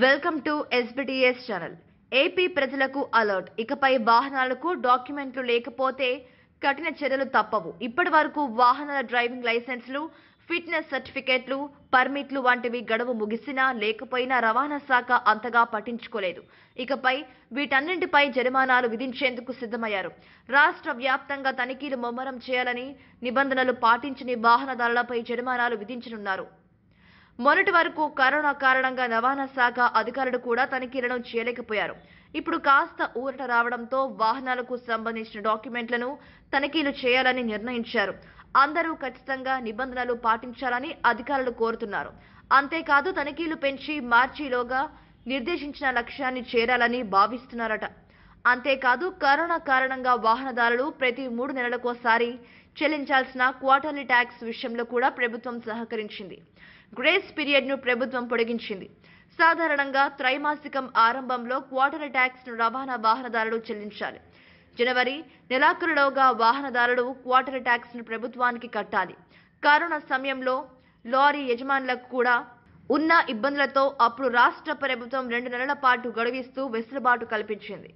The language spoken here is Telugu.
welcome to SBTS channel AP ప్రజలకు అలర్ట్ ఇకపై వాహనాలకు డాక్యుమెంట్లు లేకపోతే కఠిన చర్యలు తప్పవు ఇప్పటి వరకు వాహనాల డ్రైవింగ్ లైసెన్స్లు ఫిట్నెస్ సర్టిఫికేట్లు పర్మిట్లు వంటివి గడువు ముగిసినా లేకపోయినా రవాణా శాఖ అంతగా పట్టించుకోలేదు ఇకపై వీటన్నింటిపై జరిమానాలు విధించేందుకు సిద్ధమయ్యారు రాష్ట్ర వ్యాప్తంగా తనిఖీలు ముమ్మరం చేయాలని నిబంధనలు పాటించని వాహనదారులపై జరిమానాలు విధించనున్నారు మొన్నటి వరకు కరోనా కారణంగా రవాణా శాఖ అధికారులు కూడా తనిఖీలను చేయలేకపోయారు ఇప్పుడు కాస్త ఊరట రావడంతో వాహనాలకు సంబంధించిన డాక్యుమెంట్లను తనిఖీలు చేయాలని నిర్ణయించారు అందరూ ఖచ్చితంగా నిబంధనలు పాటించాలని అధికారులు కోరుతున్నారు అంతేకాదు తనిఖీలు పెంచి మార్చిలోగా నిర్దేశించిన లక్ష్యాన్ని చేరాలని భావిస్తున్నారట అంతేకాదు కరోనా కారణంగా వాహనదారులు ప్రతి మూడు నెలలకోసారి చెల్లించాల్సిన క్వార్టర్లీ ట్యాక్స్ విషయంలో కూడా ప్రభుత్వం సహకరించింది గ్రేస్ పీరియడ్ను ప్రభుత్వం పొడిగించింది సాధారణంగా త్రైమాసికం ఆరంభంలో క్వార్టర్లీ ట్యాక్స్ను రవాణా వాహనదారులు చెల్లించాలి జనవరి నెలాఖరులోగా వాహనదారుడు క్వార్టర్లీ ట్యాక్స్ను ప్రభుత్వానికి కట్టాలి కరోనా సమయంలో లారీ యజమానులకు కూడా ఉన్న ఇబ్బందులతో అప్పుడు రాష్ట్ర ప్రభుత్వం రెండు నెలల పాటు గడువిస్తూ వెసులుబాటు కల్పించింది